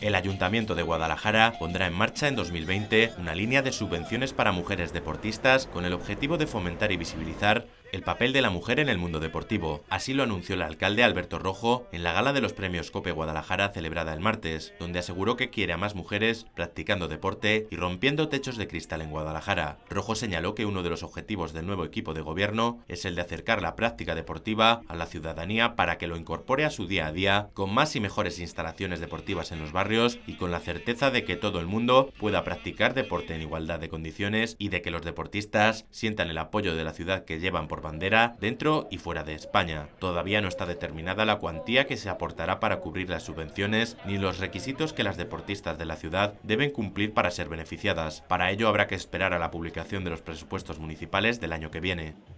El Ayuntamiento de Guadalajara pondrá en marcha en 2020 una línea de subvenciones para mujeres deportistas con el objetivo de fomentar y visibilizar el papel de la mujer en el mundo deportivo. Así lo anunció el alcalde Alberto Rojo en la gala de los premios COPE Guadalajara celebrada el martes, donde aseguró que quiere a más mujeres practicando deporte y rompiendo techos de cristal en Guadalajara. Rojo señaló que uno de los objetivos del nuevo equipo de gobierno es el de acercar la práctica deportiva a la ciudadanía para que lo incorpore a su día a día con más y mejores instalaciones deportivas en los barrios y con la certeza de que todo el mundo pueda practicar deporte en igualdad de condiciones y de que los deportistas sientan el apoyo de la ciudad que llevan por bandera dentro y fuera de España. Todavía no está determinada la cuantía que se aportará para cubrir las subvenciones ni los requisitos que las deportistas de la ciudad deben cumplir para ser beneficiadas. Para ello habrá que esperar a la publicación de los presupuestos municipales del año que viene.